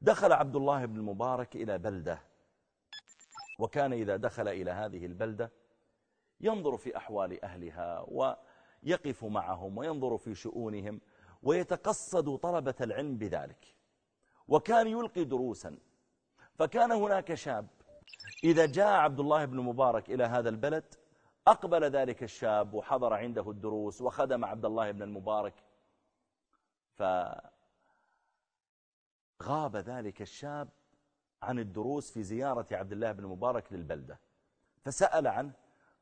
دخل عبد الله بن المبارك إلى بلدة وكان إذا دخل إلى هذه البلدة ينظر في أحوال أهلها ويقف معهم وينظر في شؤونهم ويتقصد طلبة العلم بذلك وكان يلقي دروسا فكان هناك شاب إذا جاء عبد الله بن مبارك إلى هذا البلد أقبل ذلك الشاب وحضر عنده الدروس وخدم عبد الله بن المبارك فأخذ غاب ذلك الشاب عن الدروس في زيارة عبد الله بن مبارك للبلدة فسأل عنه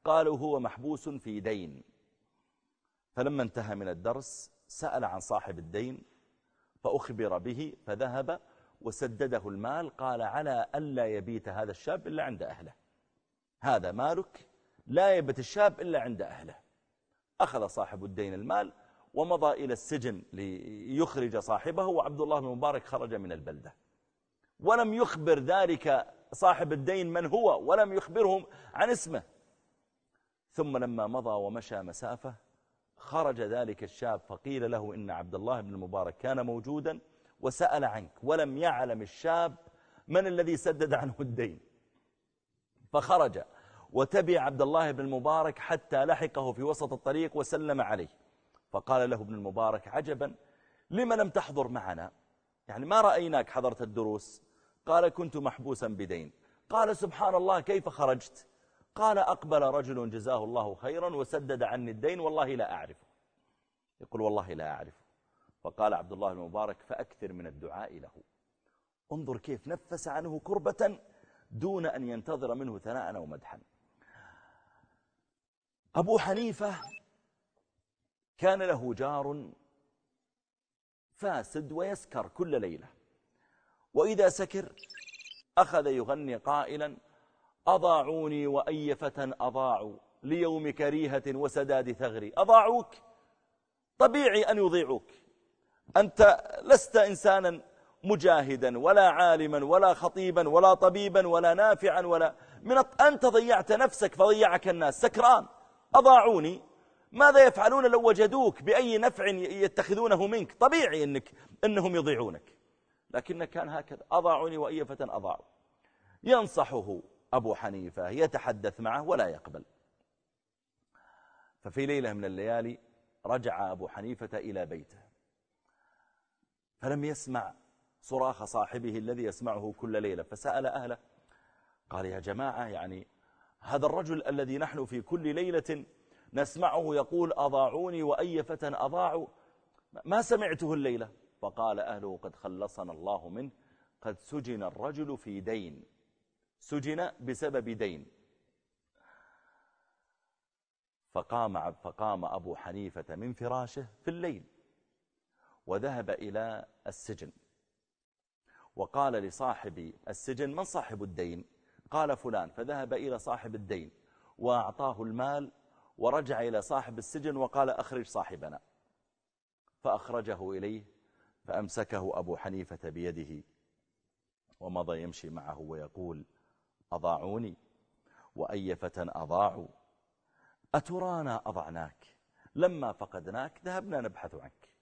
قالوا هو محبوس في دين فلما انتهى من الدرس سأل عن صاحب الدين فأخبر به فذهب وسدده المال قال على ألا يبيت هذا الشاب إلا عند أهله هذا مالك لا يبت الشاب إلا عند أهله أخذ صاحب الدين المال ومضى إلى السجن ليخرج صاحبه وعبد الله بن مبارك خرج من البلدة ولم يخبر ذلك صاحب الدين من هو ولم يخبرهم عن اسمه ثم لما مضى ومشى مسافة خرج ذلك الشاب فقيل له إن عبد الله بن المبارك كان موجودا وسأل عنك ولم يعلم الشاب من الذي سدد عنه الدين فخرج وتبع عبد الله بن المبارك حتى لحقه في وسط الطريق وسلم عليه فقال له ابن المبارك عجبا لما لم تحضر معنا يعني ما رأيناك حضرت الدروس قال كنت محبوسا بدين قال سبحان الله كيف خرجت قال أقبل رجل جزاه الله خيرا وسدد عني الدين والله لا أعرفه يقول والله لا أعرفه فقال عبد الله المبارك فأكثر من الدعاء له انظر كيف نفس عنه كربة دون أن ينتظر منه ثناء أو مدحا أبو حنيفة كان له جار فاسد ويسكر كل ليلة وإذا سكر أخذ يغني قائلا أضاعوني وأي فتى أضاعوا ليوم كريهة وسداد ثغري أضاعوك طبيعي أن يضيعوك أنت لست إنسانا مجاهدا ولا عالما ولا خطيبا ولا طبيبا ولا نافعا ولا من أنت ضيعت نفسك فضيعك الناس سكران أضاعوني ماذا يفعلون لو وجدوك بأي نفع يتخذونه منك طبيعي إنك إنهم يضيعونك لكن كان هكذا أضاعوني وإي فتى أضاعوا ينصحه أبو حنيفة يتحدث معه ولا يقبل ففي ليلة من الليالي رجع أبو حنيفة إلى بيته فلم يسمع صراخ صاحبه الذي يسمعه كل ليلة فسأل أهله قال يا جماعة يعني هذا الرجل الذي نحن في كل ليلة نسمعه يقول أضاعوني وأي فتى أضاعوا ما سمعته الليلة فقال أهله قد خلصنا الله منه قد سجن الرجل في دين سجن بسبب دين فقام, فقام أبو حنيفة من فراشه في الليل وذهب إلى السجن وقال لصاحب السجن من صاحب الدين قال فلان فذهب إلى صاحب الدين وأعطاه المال ورجع إلى صاحب السجن وقال أخرج صاحبنا فأخرجه إليه فأمسكه أبو حنيفة بيده ومضى يمشي معه ويقول أضاعوني وأي فتى أضاعوا أترانا أضعناك لما فقدناك ذهبنا نبحث عنك